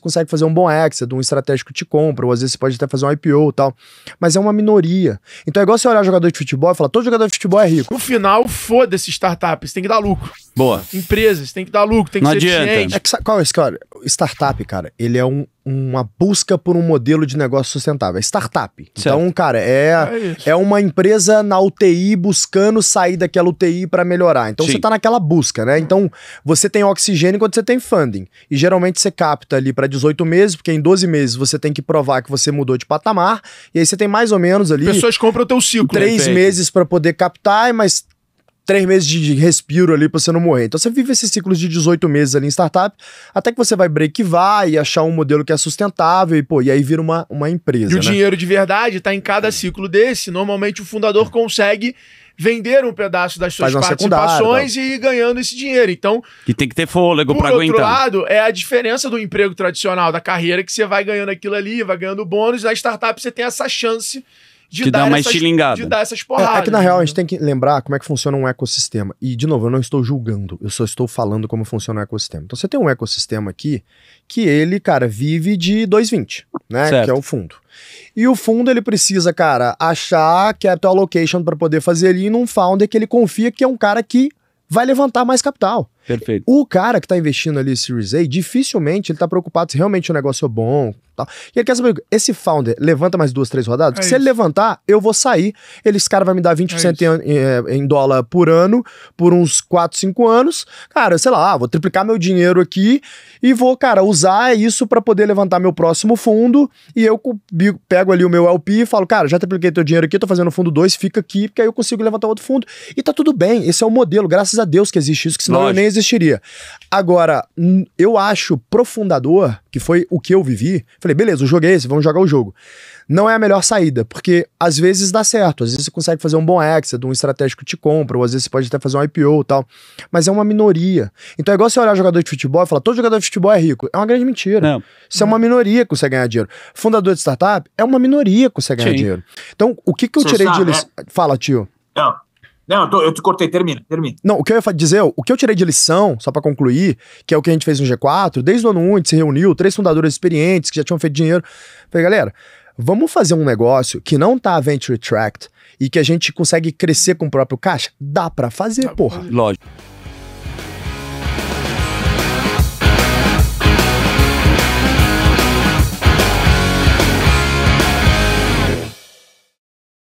consegue fazer um bom exit, um estratégico te compra, ou às vezes você pode até fazer um IPO e tal. Mas é uma minoria. Então é igual você olhar jogador de futebol e falar, todo jogador de futebol é rico. No final, foda-se startup, você tem que dar lucro. Boa. Empresas, tem que dar lucro, tem que não ser adianta. eficiente. É que, qual é esse cara? Startup, cara, ele é um, uma busca por um modelo de negócio sustentável. É startup. Certo. Então, cara, é, é, é, uma empresa na UTI buscando sair daquela UTI para melhorar. Então Sim. você tá naquela busca, né? Então você tem oxigênio quando você tem funding. E geralmente você capta ali para 18 meses, porque em 12 meses você tem que provar que você mudou de patamar. E aí você tem mais ou menos ali. Pessoas compram o teu ciclo. Né, três meses para poder captar, mas três meses de respiro ali pra você não morrer. Então você vive esses ciclos de 18 meses ali em startup, até que você vai break e achar um modelo que é sustentável e, pô, e aí vira uma, uma empresa. E né? o dinheiro de verdade tá em cada ciclo desse. Normalmente o fundador consegue vender um pedaço das suas participações e ir ganhando esse dinheiro. Então, que tem que ter fôlego para aguentar. Por outro lado, é a diferença do emprego tradicional, da carreira que você vai ganhando aquilo ali, vai ganhando bônus, na startup você tem essa chance de, dar, dar uma essas, De dar essas porradas. É, é que, na real, entendeu? a gente tem que lembrar como é que funciona um ecossistema. E, de novo, eu não estou julgando, eu só estou falando como funciona o ecossistema. Então, você tem um ecossistema aqui que ele, cara, vive de 2,20, né? Certo. Que é o fundo. E o fundo ele precisa, cara, achar capital allocation para poder fazer ali num founder que ele confia que é um cara que vai levantar mais capital. Perfeito. O cara que está investindo ali Series A, dificilmente ele está preocupado se realmente o negócio é bom. E ele quer saber, esse founder levanta mais duas, três rodadas? É se isso. ele levantar, eu vou sair. esse cara vai me dar 20% é em, em, eh, em, dólar por ano, por uns 4, 5 anos. Cara, sei lá, vou triplicar meu dinheiro aqui e vou, cara, usar isso para poder levantar meu próximo fundo. E eu pego ali o meu LP e falo, cara, já tripliquei teu dinheiro aqui, tô fazendo fundo 2, fica aqui, porque aí eu consigo levantar outro fundo. E tá tudo bem, esse é o modelo, graças a Deus que existe isso, que senão Lógico. eu nem existiria. Agora, eu acho profundador, que foi o que eu vivi, falei, beleza, o jogo é esse, vamos jogar o jogo. Não é a melhor saída, porque às vezes dá certo, às vezes você consegue fazer um bom exit, um estratégico te compra, ou às vezes você pode até fazer um IPO e tal, mas é uma minoria. Então é igual você olhar jogador de futebol e falar, todo jogador de futebol é rico. É uma grande mentira. Não. Isso é uma minoria que você ganha dinheiro. Fundador de startup é uma minoria que você ganha Sim. dinheiro. Então, o que, que eu você tirei sabe, de... Eles... É... Fala, tio. Não, não, eu, tô, eu te cortei, termina, termina. Não, o que eu ia dizer, o que eu tirei de lição, só para concluir, que é o que a gente fez no G4, desde o ano 1 a gente se reuniu, três fundadores experientes que já tinham feito dinheiro. Falei, galera, vamos fazer um negócio que não tá venture tracked e que a gente consegue crescer com o próprio caixa? Dá para fazer, porra. Lógico.